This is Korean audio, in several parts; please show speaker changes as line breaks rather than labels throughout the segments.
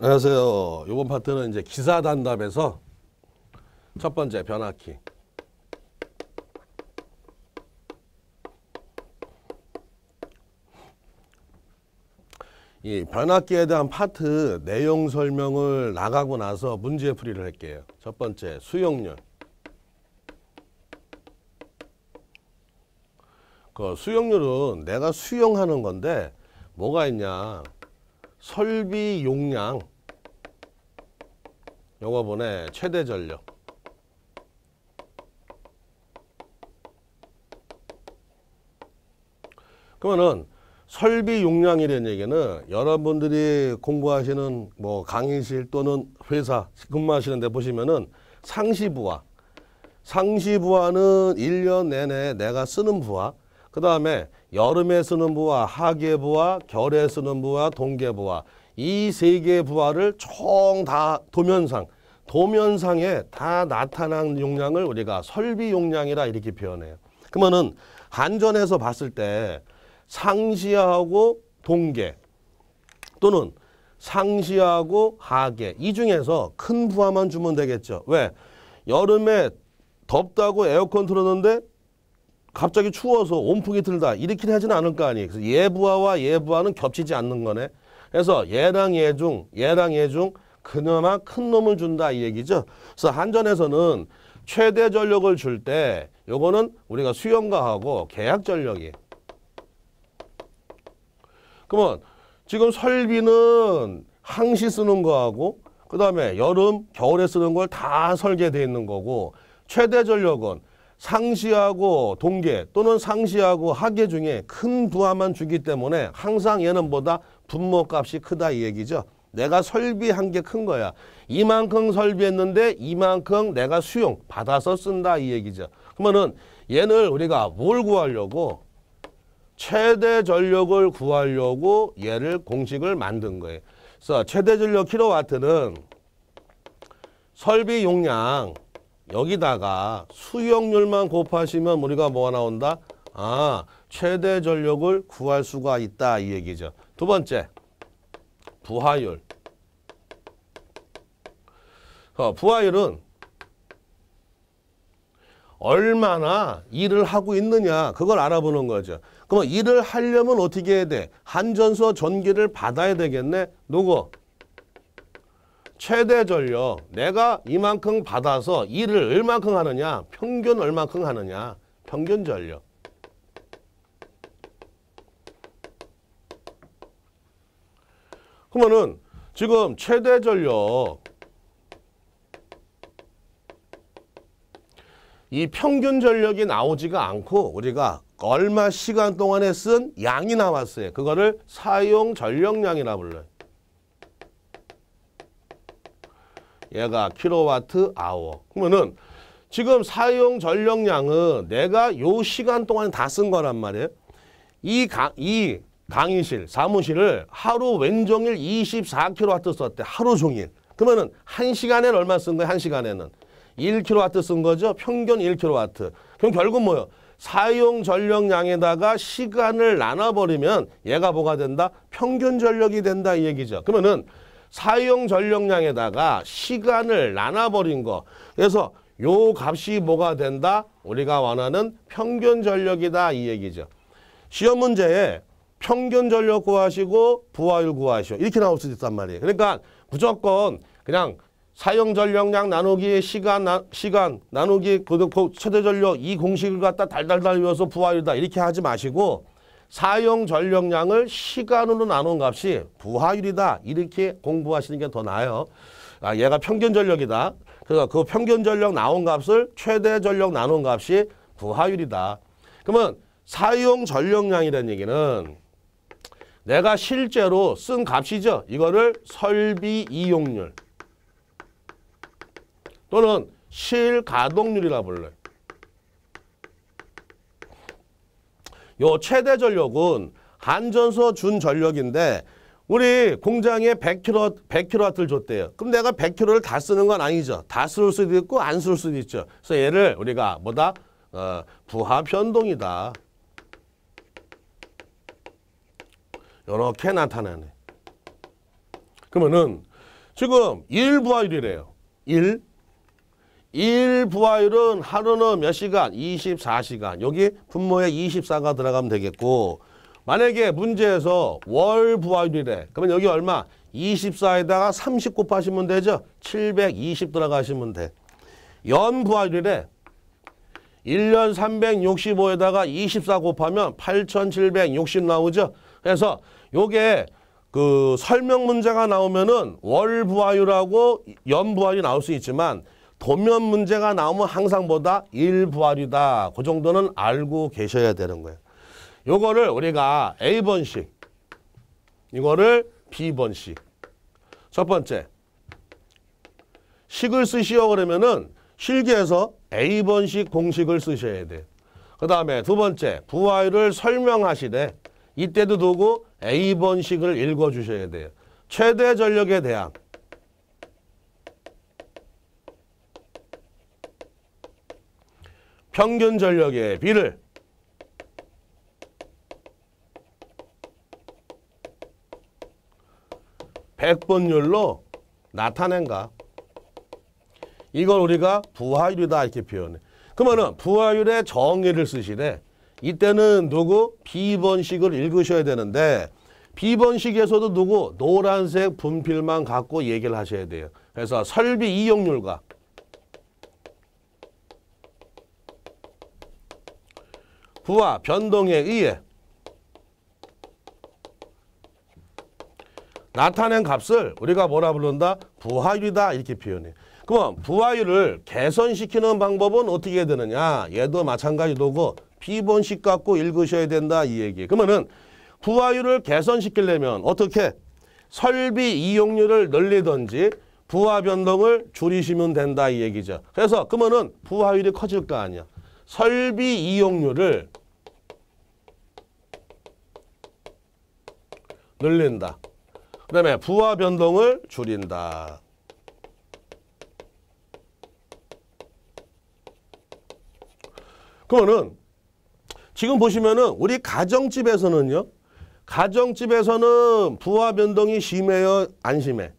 안녕하세요. 이번 파트는 이제 기사 단답에서 첫 번째 변화키. 이 변화키에 대한 파트 내용 설명을 나가고 나서 문제 풀이를 할게요. 첫 번째 수용률. 그 수용률은 내가 수용하는 건데 뭐가 있냐 설비 용량 영어번의 최대 전력 그러면은 설비 용량이라는 얘기는 여러분들이 공부하시는 뭐 강의실 또는 회사 근무하시는 데 보시면은 상시 부하 상시 부하는 1년 내내 내가 쓰는 부하 그 다음에 여름에 쓰는 부와 하계 부와 결에 쓰는 부와 동계 부와 이 세 개의 부하를 총 다 도면상 도면상에 다 나타난 용량을 우리가 설비 용량이라 이렇게 표현해요. 그러면은 한전에서 봤을 때 상시하고 동계 또는 상시하고 하계 이 중에서 큰 부하만 주면 되겠죠. 왜? 여름에 덥다고 에어컨 틀었는데 갑자기 추워서 온풍이 들다 이렇게 하지는 않을 거 아니에요. 그래서 예부하와 예부하는 겹치지 않는 거네. 그래서 예랑 예중, 예랑 예중 그나마 큰 놈을 준다 이 얘기죠. 그래서 한전에서는 최대 전력을 줄때 요거는 우리가 수용가하고 계약 전력이. 그러면 지금 설비는 항시 쓰는 거하고 그다음에 여름, 겨울에 쓰는 걸 다설계되어 있는 거고 최대 전력은 상시하고 동계 또는 상시하고 하계 중에 큰 부하만 주기 때문에 항상 얘는 보다 분모값이 크다 이 얘기죠. 내가 설비한 게 큰 거야. 이만큼 설비했는데 이만큼 내가 수용 받아서 쓴다 이 얘기죠. 그러면은 얘는 우리가 뭘 구하려고 최대 전력을 구하려고 얘를 공식을 만든 거예요. 그래서 최대 전력 킬로와트는 설비 용량 여기다가 수용률만 곱하시면 우리가 뭐가 나온다? 아, 최대 전력을 구할 수가 있다 이 얘기죠. 두 번째, 부하율. 어, 부하율은 얼마나 일을 하고 있느냐 그걸 알아보는 거죠. 그럼 일을 하려면 어떻게 해야 돼? 한전소 전기를 받아야 되겠네. 누구? 최대 전력 내가 이만큼 받아서 일을 얼만큼 하느냐 평균 얼만큼 하느냐 평균 전력 그러면은 지금 최대 전력 이 평균 전력이 나오지가 않고 우리가 얼마 시간 동안에 쓴 양이 나왔어요. 그거를 사용 전력량이라 불러요. 얘가 킬로와트 아워. 그러면은 지금 사용 전력량은 내가 요 시간 동안 다 쓴 거란 말이에요. 이, 강, 이 강의실, 사무실을 하루 왼종일 24kW 썼대. 하루 종일. 그러면은 한시간에 얼마 쓴 거야? 한시간에는 1kW 쓴 거죠. 평균 1kW. 그럼 결국 뭐예요? 사용 전력량에다가 시간을 나눠버리면 얘가 뭐가 된다? 평균 전력이 된다 이 얘기죠. 그러면은 사용 전력량에다가 시간을 나눠버린 거. 그래서 요 값이 뭐가 된다? 우리가 원하는 평균 전력이다 이 얘기죠. 시험 문제에 평균 전력 구하시고 부하율 구하시오. 이렇게 나올 수도 있단 말이에요. 그러니까 무조건 그냥 사용 전력량 나누기 시간 나, 시간 나누기 최대 전력 이 공식을 갖다 달달달 외워서 부하율이다 이렇게 하지 마시고 사용 전력량을 시간으로 나눈 값이 부하율이다. 이렇게 공부하시는 게 더 나아요. 아, 얘가 평균 전력이다. 그러니그 평균 전력 나온 값을 최대 전력 나눈 값이 부하율이다. 그러면 사용 전력량이라는 얘기는 내가 실제로 쓴 값이죠. 이거를 설비 이용률 또는 실가동률이라 불러요. 요 최대 전력은 한전소 준 전력인데 우리 공장에 100kW, 100kW를 줬대요. 그럼 내가 100kW를 다 쓰는 건 아니죠. 다 쓸 수도 있고 안 쓸 수도 있죠. 그래서 얘를 우리가 뭐다? 어, 부하 변동이다. 이렇게 나타나네. 그러면은 지금 1부하율이래요. 1일 부하율은 하루는 몇 시간? 24시간. 여기 분모에 24가 들어가면 되겠고 만약에 문제에서 월 부하율이래. 그러면 여기 얼마? 24에다가 30 곱하시면 되죠? 720 들어가시면 돼. 연 부하율이래. 1년 365에다가 24 곱하면 8,760 나오죠? 그래서 요게 그 설명 문제가 나오면은 월 부하율하고 연 부하율이 나올 수 있지만 도면 문제가 나오면 항상 보다 일부활이다. 그 정도는 알고 계셔야 되는 거예요. 요거를 우리가 A번씩 이거를 B번씩 첫 번째 식을 쓰시오 그러면은 실기에서 A번식 공식을 쓰셔야 돼. 그 다음에 두 번째 부활을 설명하시되 이때도 두고 A번식을 읽어주셔야 돼요. 최대 전력에 대한 평균 전력의 비를 백번율로 나타낸가. 이걸 우리가 부하율이다 이렇게 표현해. 그러면 부하율의 정의를 쓰시래. 이때는 누구? 비번식을 읽으셔야 되는데 비번식에서도 누구? 노란색 분필만 갖고 얘기를 하셔야 돼요. 그래서 설비 이용률과 부하 변동에 의해 나타낸 값을 우리가 뭐라 부른다? 부하율이다 이렇게 표현해. 그럼 부하율을 개선시키는 방법은 어떻게 해야 되느냐? 얘도 마찬가지로 비번식 갖고 읽으셔야 된다 이 얘기. 그러면은 부하율을 개선시키려면 어떻게? 설비 이용률을 늘리든지 부하 변동을 줄이시면 된다 이 얘기죠. 그래서 그러면은 부하율이 커질 거 아니야. 설비 이용률을 늘린다. 그 다음에 부하 변동을 줄인다. 그거는 지금 보시면은 우리 가정집에서는요. 가정집에서는 부하 변동이 심해요? 안 심해?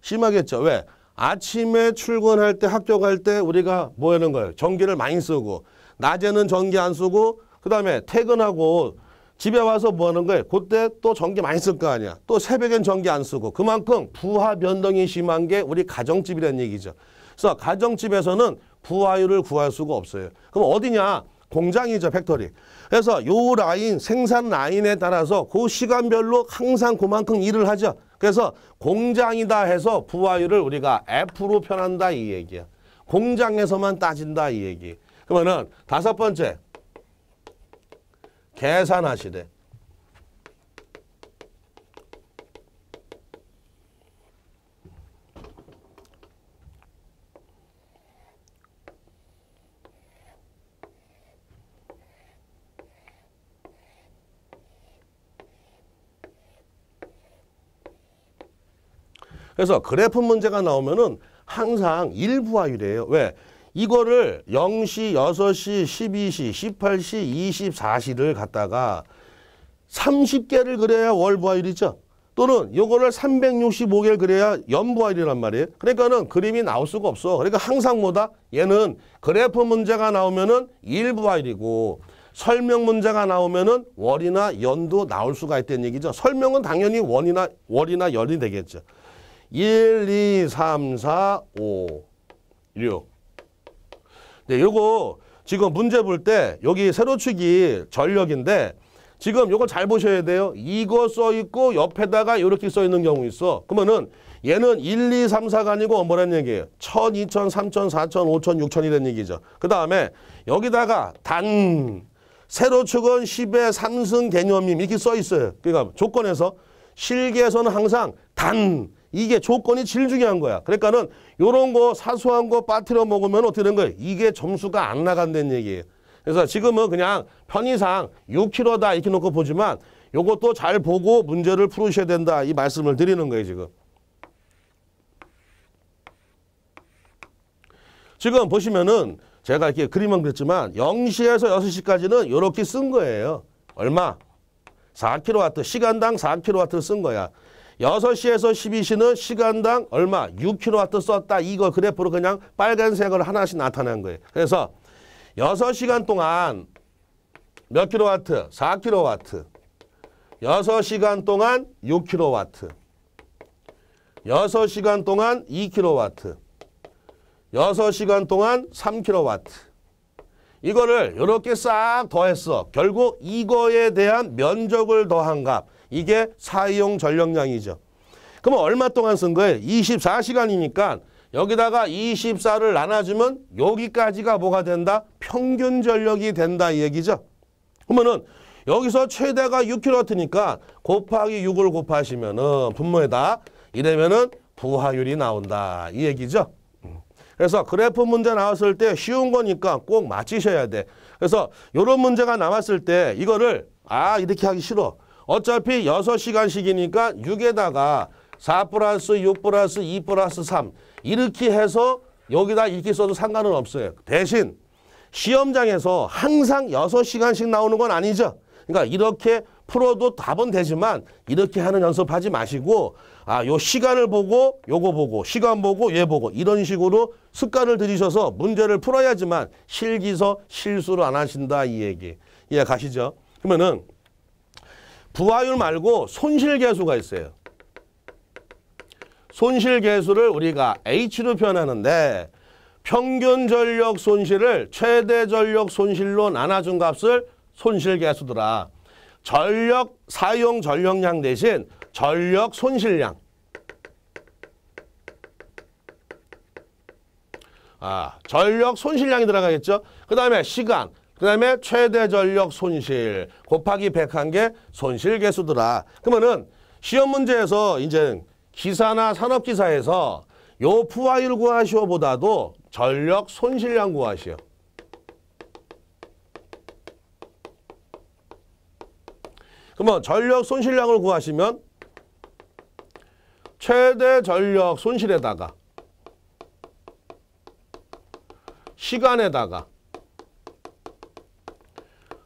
심하겠죠. 왜? 아침에 출근할 때 학교 갈 때 우리가 뭐 하는 거예요? 전기를 많이 쓰고 낮에는 전기 안 쓰고 그다음에 퇴근하고 집에 와서 뭐 하는 거예요? 그때 또 전기 많이 쓸 거 아니야. 또 새벽엔 전기 안 쓰고 그만큼 부하 변동이 심한 게 우리 가정집이라는 얘기죠. 그래서 가정집에서는 부하율을 구할 수가 없어요. 그럼 어디냐? 공장이죠, 팩토리. 그래서 요 라인, 생산 라인에 따라서 그 시간별로 항상 그만큼 일을 하죠. 그래서 공장이다 해서 부하율을 우리가 F로 표현한다 이 얘기야. 공장에서만 따진다 이 얘기. 그러면은 다섯 번째 계산하시되 그래서 그래프 문제가 나오면은 항상 일부화율이에요. 왜? 이거를 0시, 6시, 12시, 18시, 24시를 갖다가 30개를 그려야 월부화일이죠. 또는 요거를 365개를 그려야 연부화일이란 말이에요. 그러니까는 그림이 나올 수가 없어. 그러니까 항상 뭐다? 얘는 그래프 문제가 나오면은 일부화일이고 설명 문제가 나오면은 월이나 연도 나올 수가 있다는 얘기죠. 설명은 당연히 원이나 월이나 연이 되겠죠. 1, 2, 3, 4, 5, 6. 네, 요거 지금 문제 볼 때 여기 세로축이 전력인데 지금 요거 잘 보셔야 돼요. 이거 써 있고 옆에다가 이렇게 써 있는 경우 있어. 그러면은 얘는 1, 2, 3, 4가 아니고 뭐라는 얘기예요? 1000, 2000, 3000, 4000, 5000, 6 0 0 0이라 얘기죠. 그 다음에 여기다가 단, 세로축은 10의 3승 개념임 이렇게 써 있어요. 그러니까 조건에서 실기에서는 항상 단, 이게 조건이 질 중요한 거야. 그러니까는 요런 거 사소한 거 빠뜨려 먹으면 어떻게 되는 거야 이게 점수가 안 나간다는 얘기예요. 그래서 지금은 그냥 편의상 6kg다 이렇게 놓고 보지만 요것도 잘 보고 문제를 풀으셔야 된다 이 말씀을 드리는 거예요 지금. 지금 보시면은 제가 이렇게 그림은 그랬지만 0시에서 6시까지는 이렇게 쓴 거예요. 얼마? 4kW 시간당 4kW를 쓴 거야. 6 시에서 1 2 시는 시간당 얼마? 6kW 썼다. 이거 그래프로 그냥 빨간색으로 하나씩 나타난 거예요. 그래서 6 시간 동안 몇 k 로와트사킬와트여 시간 동안 6 k 로와트여 시간 동안 2 k 로와트여 시간 동안 3 k 로와트 이거를 이렇게 싹 더했어. 결국 이거에 대한 면적을 더한 값. 이게 사용 전력량이죠. 그럼 얼마 동안 쓴 거예요? 24시간이니까 여기다가 24를 나눠주면 여기까지가 뭐가 된다? 평균 전력이 된다 이 얘기죠. 그러면은 여기서 최대가 6kW니까 곱하기 6을 곱하시면은 분모에다 이러면은 부하율이 나온다 이 얘기죠. 그래서 그래프 문제 나왔을 때 쉬운 거니까 꼭 맞히셔야 돼. 그래서 이런 문제가 나왔을 때 이거를 아 이렇게 하기 싫어. 어차피 6시간씩이니까 6에다가 4 플러스 6 플러스 2 플러스 3 이렇게 해서 여기다 이렇게 써도 상관은 없어요. 대신 시험장에서 항상 6시간씩 나오는 건 아니죠. 그러니까 이렇게 풀어도 답은 되지만 이렇게 하는 연습하지 마시고 아, 요 시간을 보고 요거 보고 시간 보고 얘 보고 이런 식으로 습관을 들이셔서 문제를 풀어야지만 실기서 실수를 안 하신다 이 얘기. 이해 가시죠? 그러면은 부하율 말고 손실계수가 있어요. 손실계수를 우리가 H로 표현하는데 평균 전력 손실을 최대 전력 손실로 나눠준 값을 손실계수더라. 전력 사용 전력량 대신 전력 손실량. 아, 전력 손실량이 들어가겠죠. 그 다음에 시간. 그 다음에 최대 전력 손실 곱하기 100한 게 손실 개수더라. 그러면은 시험 문제에서 이제 기사나 산업기사에서 요 푸화율 구하시오보다도 전력 손실량 구하시오. 그러면 전력 손실량을 구하시면 최대 전력 손실에다가 시간에다가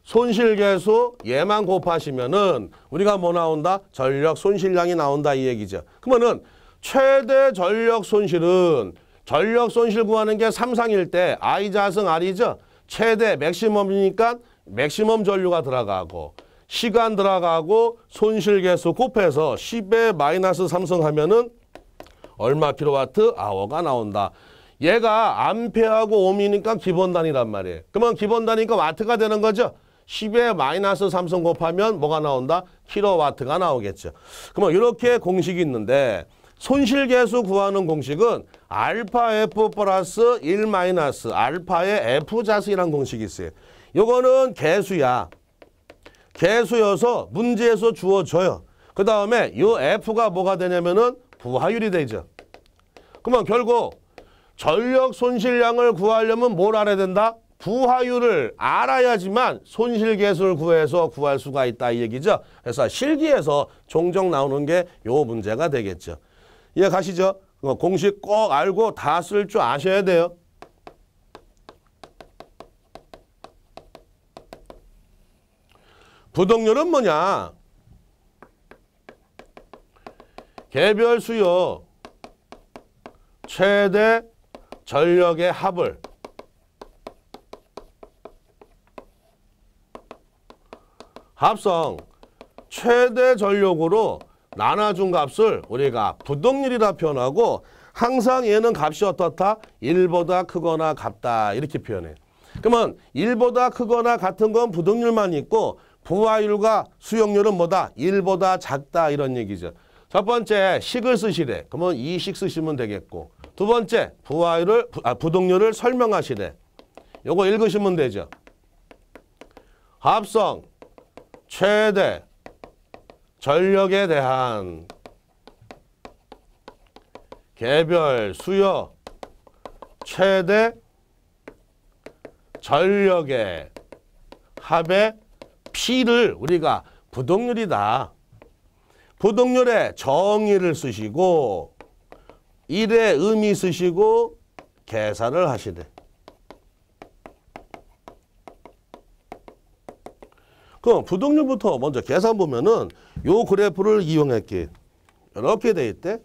손실계수 얘만 곱하시면은 우리가 뭐 나온다? 전력 손실량이 나온다 이 얘기죠. 그러면은 최대 전력 손실은 전력 손실 구하는 게 삼상일 때 I 자승 R이죠. 최대 맥시멈이니까 맥시멈 전류가 들어가고 시간 들어가고 손실계수 곱해서 10에 마이너스 삼성 하면은 얼마 킬로와트 아워가 나온다. 얘가 암페하고 옴이니까 기본 단위란 말이에요. 그러면 기본 단위니까 와트가 되는 거죠. 10에 마이너스 3성 곱하면 뭐가 나온다? 킬로와트가 나오겠죠. 그러 이렇게 공식이 있는데 손실계수 구하는 공식은 알파 F 플러스 1 마이너스 알파의 F 자승이라는 공식이 있어요. 요거는 개수야. 개수여서 문제에서 주어져요. 그 다음에 요 F가 뭐가 되냐면은 부하율이 되죠. 그러면 결국 전력 손실량을 구하려면 뭘 알아야 된다? 부화율을 알아야지만 손실계수를 구해서 구할 수가 있다 이 얘기죠. 그래서 실기에서 종종 나오는 게 요 문제가 되겠죠. 이해 가시죠? 어, 공식 꼭 알고 다 쓸 줄 아셔야 돼요. 부동률은 뭐냐? 개별 수요 최대 전력의 합을 합성 최대 전력으로 나눠준 값을 우리가 부동률이라 표현하고 항상 얘는 값이 어떻다? 1보다 크거나 같다 이렇게 표현해. 그러면 1보다 크거나 같은 건 부동률만 있고 부하율과 수용률은 뭐다? 1보다 작다 이런 얘기죠. 첫 번째 식을 쓰시래. 그러면 이 식 쓰시면 되겠고 두 번째 부하율을 부, 아, 부동률을 설명하시래. 요거 읽으시면 되죠. 합성 최대 전력에 대한 개별 수요 최대 전력의 합의 P를 우리가 부동률이다. 부동률의 정의를 쓰시고 일의 의미 쓰시고 계산을 하시되 그럼 부동률부터 먼저 계산 보면은 요 그래프를 이용할게. 이렇게 돼 있대.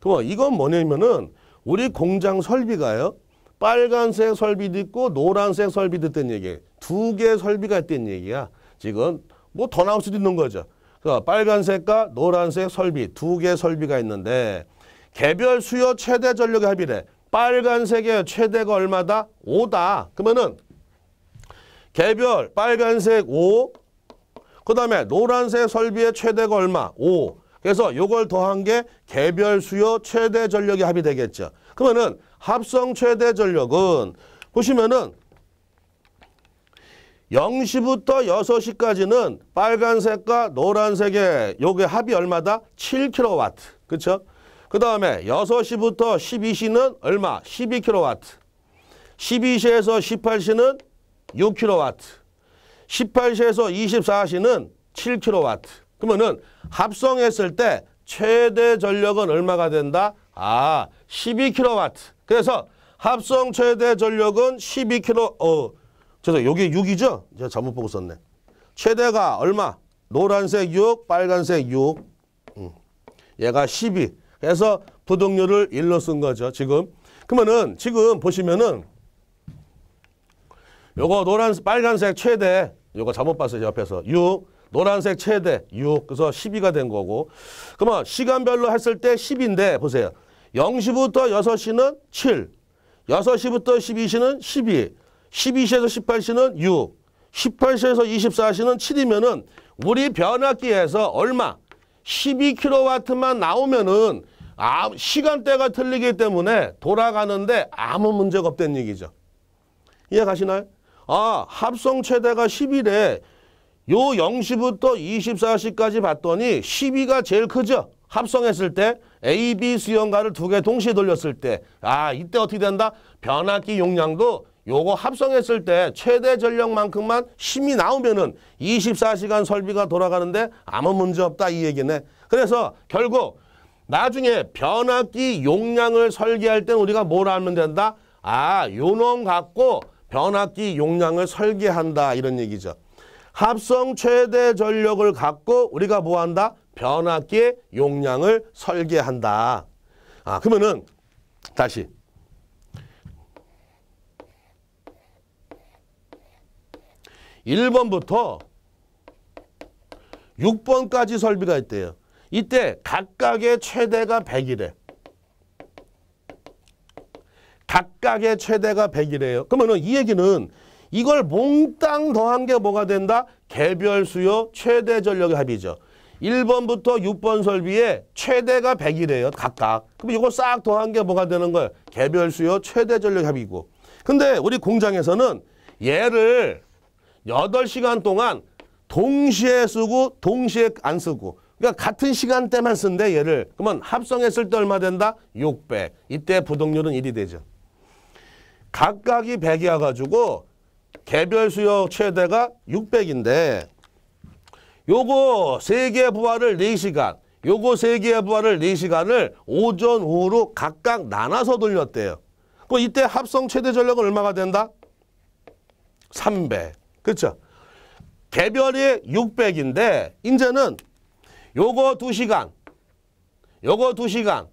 그럼 이건 뭐냐면은 우리 공장 설비가요. 빨간색 설비도 있고 노란색 설비도 있다는 얘기예요. 두 개의 설비가 있다는 얘기야. 지금 뭐 더 나올 수도 있는 거죠. 그러니까 빨간색과 노란색 설비 두 개 설비가 있는데 개별 수요 최대 전력의 합이래. 빨간색의 최대가 얼마다? 5다. 그러면은 개별 빨간색 5, 그 다음에 노란색 설비의 최대가 얼마? 5. 그래서 이걸 더한 게 개별 수요 최대 전력이 합이 되겠죠. 그러면은 합성 최대 전력은 보시면은 0시부터 6시까지는 빨간색과 노란색의 요게 합이 얼마다? 7kW. 그쵸그 다음에 6시부터 12시는 얼마? 12kW. 12시에서 18시는 6kW 18시에서 24시는 7kW 그러면은 합성했을 때 최대 전력은 얼마가 된다? 아 12kW 그래서 합성 최대 전력은 12kW 어 죄송 여기 6이죠? 제가 잘못 보고 썼네 최대가 얼마? 노란색 6 빨간색 6 음. 얘가 12 그래서 부동률을 1로 쓴 거죠 지금 그러면은 지금 보시면은 요거 노란 빨간색 최대 요거 잘못 봤어요 옆에서 6 노란색 최대 6 그래서 12가 된 거고 그러면 시간별로 했을 때 10인데 보세요 0시부터 6시는 7 6시부터 12시는 12 12시에서 18시는 6 18시에서 24시는 7이면은 우리 변압기에서 얼마 12kW만 나오면은 아, 시간대가 틀리기 때문에 돌아가는데 아무 문제가 없다는 얘기죠. 이해 가시나요? 아 합성 최대가 10일에 요 0시부터 24시까지 봤더니 12가 제일 크죠. 합성했을 때 A, B 수영가를두 개 동시에 돌렸을 때 아 이때 어떻게 된다? 변압기 용량도 요거 합성했을 때 최대 전력만큼만 힘이 나오면은 24시간 설비가 돌아가는데 아무 문제 없다 이 얘기네. 그래서 결국 나중에 변압기 용량을 설계할 때 우리가 뭘 알면 된다? 아, 요놈 갖고 변압기 용량을 설계한다 이런 얘기죠. 합성 최대 전력을 갖고 우리가 뭐한다? 변압기 용량을 설계한다. 아 그러면은 다시 일번부터 6번까지 설비가 있대요. 이때 각각의 최대가 100이래. 각각의 최대가 100이래요. 그러면 이 얘기는 이걸 몽땅 더한 게 뭐가 된다? 개별 수요 최대 전력의 합이죠. 1번부터 6번 설비에 최대가 100이래요. 각각. 그럼 이거 싹 더한 게 뭐가 되는 거예요? 개별 수요 최대 전력 의 합이고. 근데 우리 공장에서는 얘를 8시간 동안 동시에 쓰고 동시에 안 쓰고 그러니까 같은 시간대만 쓴데 얘를 그러면 합성했을 때 얼마 된다? 600. 이때 부동률은 1이 되죠. 각각이 100이어 가지고 개별 수요 최대가 600인데 요거 3 개의 부하를 4시간 요거 3 개의 부하를 4시간을 오전 오후로 각각 나눠서 돌렸대요. 그 이때 합성 최대 전력은 얼마가 된다? 300. 그렇죠? 개별이 600인데 이제는 요거 2시간 요거 2시간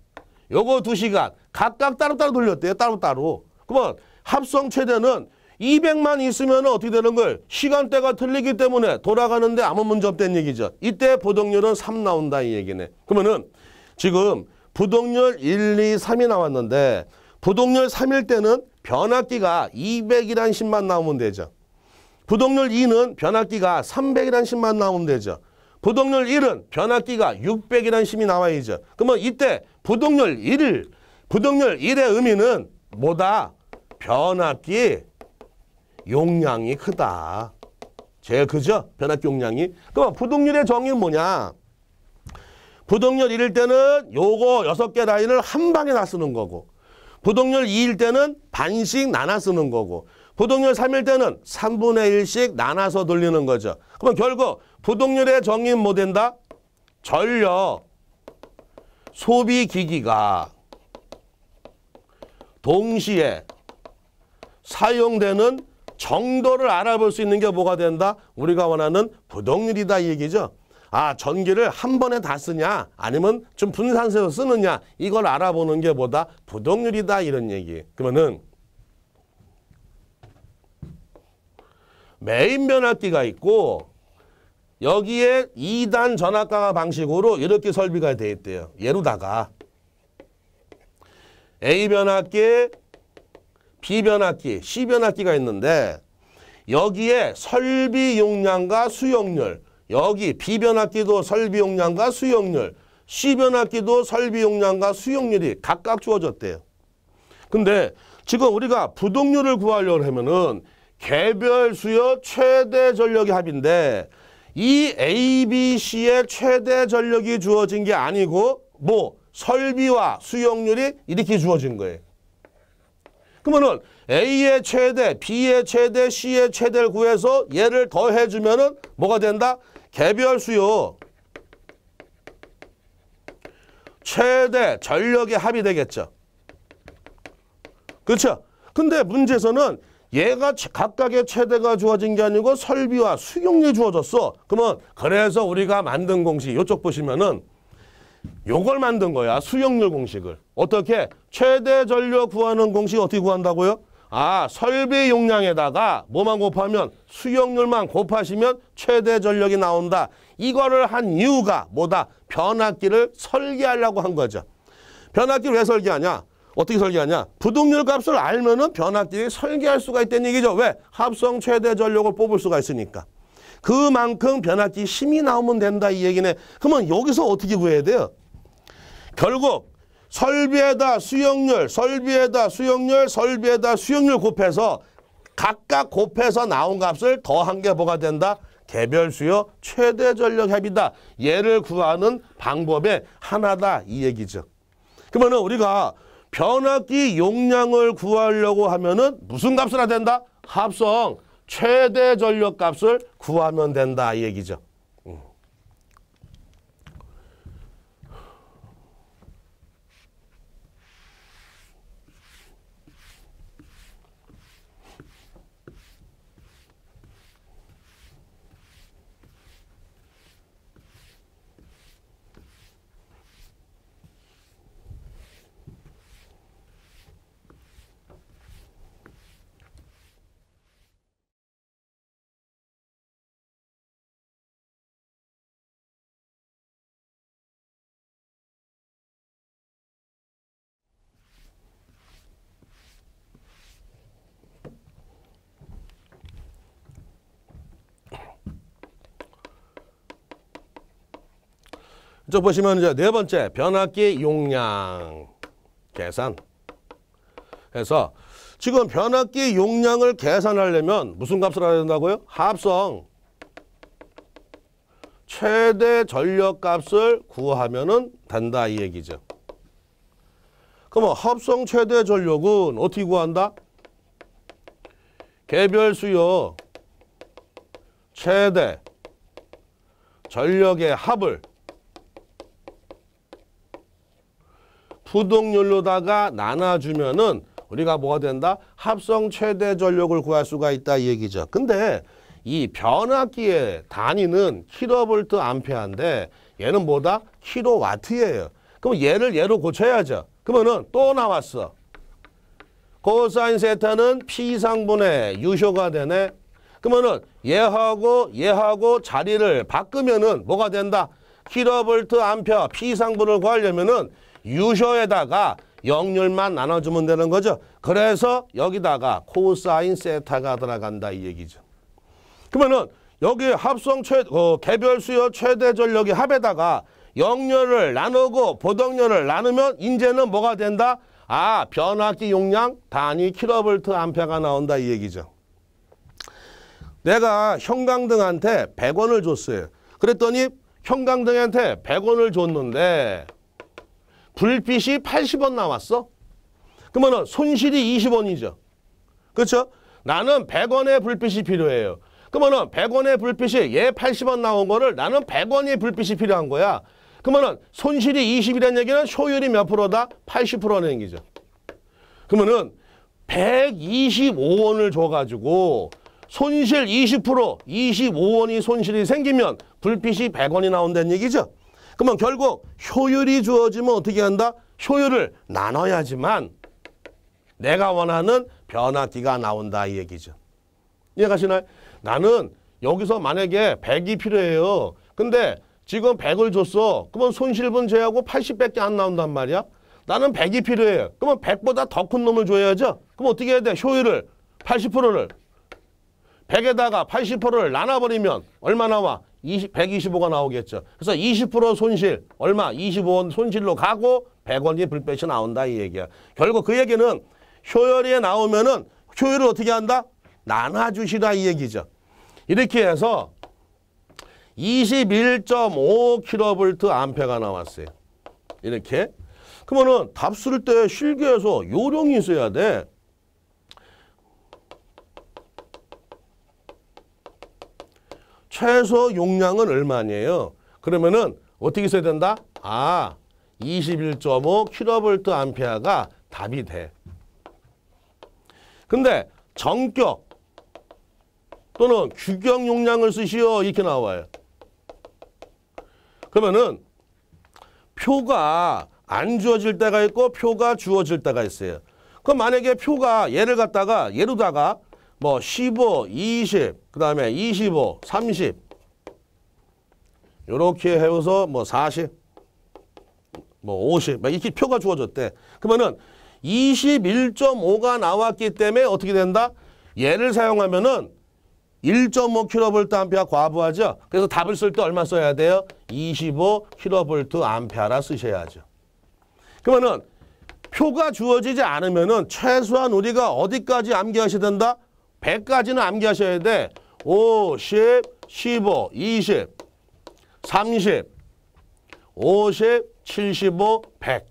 요거 2시간 각각 따로따로 돌렸대요. 따로따로. 그러면 합성 최대는 200만 있으면 어떻게 되는 걸 시간대가 틀리기 때문에 돌아가는데 아무 문제 없다는 얘기죠. 이때 부동률은 3 나온다 이 얘기네. 그러면은 지금 부동률 1, 2, 3이 나왔는데 부동률 3일 때는 변압기가 200이란 10만 나오면 되죠. 부동률 2는 변압기가 300이란 10만 나오면 되죠. 부동률 1은 변압기가 600이란 10이 나와야죠. 그러면 이때 부동률 1 부동률 1의 의미는 뭐다? 변압기 용량이 크다. 제일 크죠? 변압기 용량이. 그럼 부동률의 정의는 뭐냐? 부동률 1일 때는 요거 6개 라인을 한 방에 다 쓰는 거고 부동률 2일 때는 반씩 나눠 쓰는 거고 부동률 3일 때는 3분의 1씩 나눠서 돌리는 거죠. 그럼 결국 부동률의 정의는 뭐 된다? 전력 소비기기가 동시에 사용되는 정도를 알아볼 수 있는 게 뭐가 된다? 우리가 원하는 부동률이다 이 얘기죠. 아 전기를 한 번에 다 쓰냐 아니면 좀 분산해서 쓰느냐 이걸 알아보는 게 뭐다? 부동률이다 이런 얘기. 그러면은 메인 변압기가 있고 여기에 2단 전압강화 방식으로 이렇게 설비가 돼 있대요. 예로다가 A변압기에 비변압기시변압기가 있는데 여기에 설비 용량과 수용률 여기 비변압기도 설비 용량과 수용률 시변압기도 설비 용량과 수용률이 각각 주어졌대요. 근데 지금 우리가 부동률을 구하려고 하면은 개별 수요 최대 전력의 합인데 이 A, B, C의 최대 전력이 주어진 게 아니고 뭐 설비와 수용률이 이렇게 주어진 거예요. 그러면은 A의 최대, B의 최대, C의 최대를 구해서 얘를 더해주면은 뭐가 된다? 개별 수요. 최대 전력의 합이 되겠죠. 그렇죠? 근데 문제에서는 얘가 각각의 최대가 주어진 게 아니고 설비와 수용이 주어졌어. 그러면 그래서 우리가 만든 공식 이쪽 보시면은 요걸 만든 거야. 수용률 공식을. 어떻게? 최대 전력 구하는 공식 어떻게 구한다고요? 아, 설비 용량에다가 뭐만 곱하면 수용률만 곱하시면 최대 전력이 나온다. 이거를 한 이유가 뭐다? 변압기를 설계하려고 한 거죠. 변압기를 왜 설계하냐? 어떻게 설계하냐? 부동률 값을 알면은 변압기를 설계할 수가 있다는 얘기죠. 왜? 합성 최대 전력을 뽑을 수가 있으니까. 그만큼 변압기 힘이 나오면 된다 이 얘기네. 그러면 여기서 어떻게 구해야 돼요? 결국 설비에다 수용률, 설비에다 수용률, 설비에다 수용률 곱해서 각각 곱해서 나온 값을 더한 게 뭐가 된다? 개별 수요 최대 전력 협이다. 얘를 구하는 방법의 하나다 이 얘기죠. 그러면 우리가 변압기 용량을 구하려고 하면은 무슨 값을 해야 된다? 합성 최대 전력값을 구하면 된다 이 얘기죠. 저 보시면 이제 네 번째 변압기 용량 계산. 그서 지금 변압기 용량을 계산하려면 무슨 값을 알아야 된다고요? 합성 최대 전력값을 구하면 된다 이 얘기죠. 그러면 합성 최대 전력은 어떻게 구한다? 개별 수요 최대 전력의 합을 부동률로다가 나눠주면은 우리가 뭐가 된다? 합성 최대 전력을 구할 수가 있다 이 얘기죠. 근데 이 변압기의 단위는 킬로볼트 암페어인데 얘는 뭐다? 킬로와트예요. 그럼 얘를 얘로 고쳐야죠. 그러면은 또 나왔어. 코사인 세타는 P상분의 유효가 되네. 그러면은 얘하고 얘하고 자리를 바꾸면은 뭐가 된다? 킬로볼트 암페어 P상분을 구하려면은 유효에다가 영률만 나눠주면 되는 거죠. 그래서 여기다가 코사인 세타가 들어간다 이 얘기죠. 그러면은 여기 합성 최 어, 개별 수요 최대 전력이 합에다가 영열을 나누고 보덕률을 나누면 인제는 뭐가 된다? 아 변압기 용량 단위 킬로볼트 암페가 나온다 이 얘기죠. 내가 형광등한테 100원을 줬어요. 그랬더니 형광등한테 100원을 줬는데 불빛이 80원 나왔어. 그러면 손실이 20원이죠. 그렇죠? 나는 100원의 불빛이 필요해요. 그러면 100원의 불빛이 얘 80원 나온 거를 나는 100원의 불빛이 필요한 거야. 그러면 손실이 20이라는 얘기는 효율이 몇 프로다? 80%는 얘기죠. 그러면 125원을 줘가지고 손실 20% 25원이 손실이 생기면 불빛이 100원이 나온다는 얘기죠. 그러면 결국 효율이 주어지면 어떻게 한다? 효율을 나눠야지만 내가 원하는 변화기가 나온다 이 얘기죠. 이해가시나요? 나는 여기서 만약에 100이 필요해요. 근데 지금 100을 줬어. 그러면 손실분 제하고 80밖에 안 나온단 말이야. 나는 100이 필요해요. 그러면 100보다 더 큰 놈을 줘야죠. 그럼 어떻게 해야 돼? 효율을 80%를 100에다가 80%를 나눠버리면 얼마 나와? 20, 125가 나오겠죠. 그래서 20% 손실, 얼마? 25원 손실로 가고 100원이 불볕이 나온다 이 얘기야. 결국 그 얘기는 효율이 나오면은 효율을 어떻게 한다? 나눠주시라 이 얘기죠. 이렇게 해서 21.5kV 암페가 나왔어요. 이렇게. 그러면은 답쓸 때 실기에서 요령이 있어야 돼. 최소 용량은 얼마예요? 그러면은 어떻게 써야 된다? 아, 21.5 킬로볼트 암페어가 답이 돼. 근데 정격 또는 규격 용량을 쓰시오 이렇게 나와요. 그러면은 표가 안 주어질 때가 있고 표가 주어질 때가 있어요. 그럼 만약에 표가 얘를 갖다가 예로다가 뭐 15, 20, 그 다음에 25, 30 이렇게 해서 뭐 40, 뭐 50, 막 이렇게 표가 주어졌대. 그러면은 21.5가 나왔기 때문에 어떻게 된다? 얘를 사용하면은 1.5kV 암페아 과부하죠. 그래서 답을 쓸 때 얼마 써야 돼요? 25kV 암페아라 쓰셔야죠. 그러면은 표가 주어지지 않으면은 최소한 우리가 어디까지 암기하셔야 된다? 100까지는 암기하셔야 돼. 5, 10, 15, 20, 30, 50, 75, 100.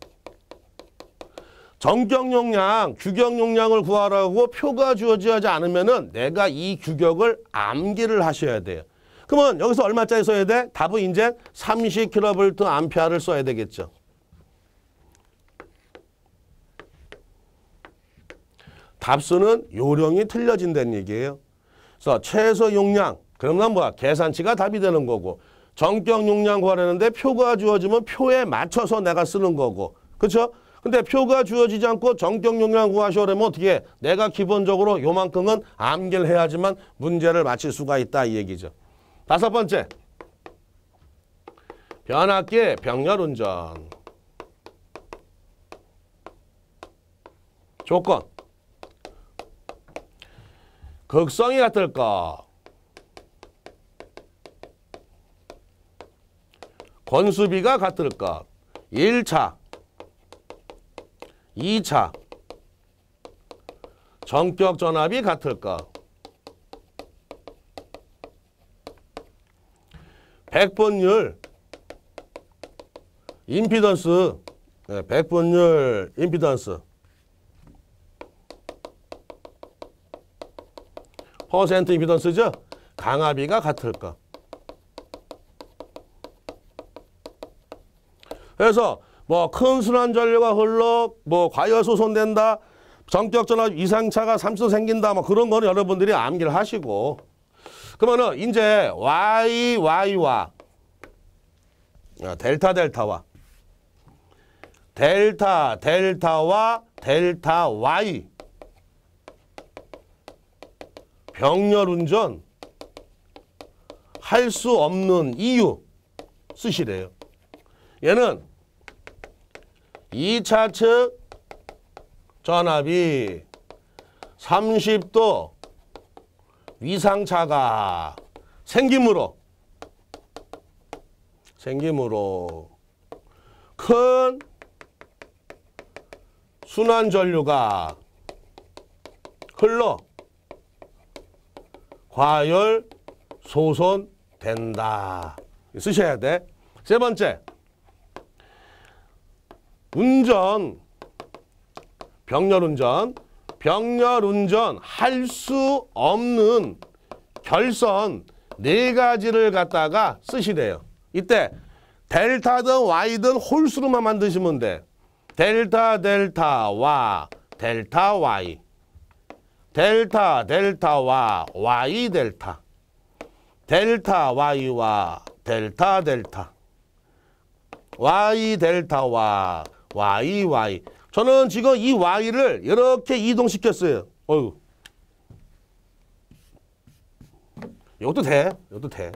정격 용량, 규격 용량을 구하라고 표가 주어지지 않으면 은 내가 이 규격을 암기를 하셔야 돼요. 그러면 여기서 얼마짜리 써야 돼? 답은 이제 30kV 암페아를 써야 되겠죠. 답수는 요령이 틀려진다는 얘기예요. 그래서 최소 용량 그러면 뭐야 계산치가 답이 되는 거고 정격 용량 구하려는데 표가 주어지면 표에 맞춰서 내가 쓰는 거고 그렇죠? 근데 표가 주어지지 않고 정격 용량 구하시려면 어떻게 해? 내가 기본적으로 요만큼은 암기를 해야지만 문제를 맞힐 수가 있다 이 얘기죠. 다섯 번째 변압기 병렬 운전 조건 극성이 같을까? 건수비가 같을까? 1차, 2차, 정격 전압이 같을까? 1분율 임피던스, 1분율 임피던스 퍼센트 임피던스죠. 강압이가 같을까. 그래서 뭐 큰 순환 전류가 흘러 뭐 과열 소손된다. 전격 전압 이상차가 3 0 생긴다. 뭐 그런 거는 여러분들이 암기를 하시고 그러면은 이제 y y와 아, 델타 델타와 델타 델타와 델타 y 병렬 운전 할 수 없는 이유 쓰시래요. 얘는 2차 측 전압이 30도 위상차가 생기므로 생기므로 큰 순환전류가 흘러 과열 소손된다. 쓰셔야 돼. 세 번째. 운전. 병렬 운전. 병렬 운전 할 수 없는 결선 네 가지를 갖다가 쓰시래요. 이때 델타든 Y든 홀수로만 만드시면 돼. 델타 델타 와 델타 Y 델타 델타와 y 델타 델타 y와 델타 델타 y 델타와 y y 저는 지금 이 y를 이렇게 이동시켰어요. 어휴. 이것도 돼. 이것도 돼.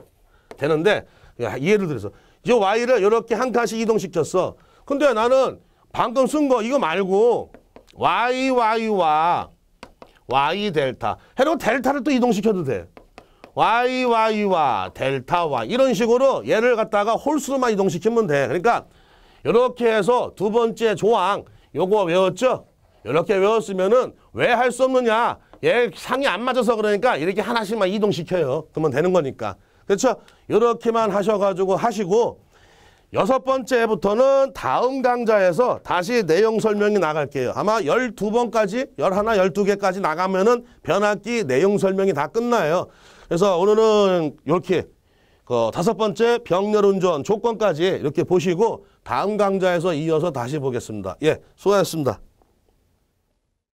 되는데 예를 들어서 이 y를 이렇게 한 칸씩 이동시켰어. 근데 나는 방금 쓴 거 이거 말고 y y와 y 델타. 해로 델타를 또 이동시켜도 돼. y, y와 델타 y 이런 식으로 얘를 갖다가 홀수로만 이동시키면 돼. 그러니까 이렇게 해서 두 번째 조항 요거 외웠죠? 이렇게 외웠으면은 왜 할 수 없느냐? 얘 상이 안 맞아서 그러니까 이렇게 하나씩만 이동시켜요. 그러면 되는 거니까. 그렇죠? 이렇게만 하셔가지고 하시고 여섯 번째부터는 다음 강좌에서 다시 내용 설명이 나갈게요. 아마 열두 번까지 열하나 열 두 개까지 나가면은 변학기 내용 설명이 다 끝나요. 그래서 오늘은 이렇게 그 다섯 번째 병렬 운전 조건까지 이렇게 보시고 다음 강좌에서 이어서 다시 보겠습니다. 예, 수고하셨습니다.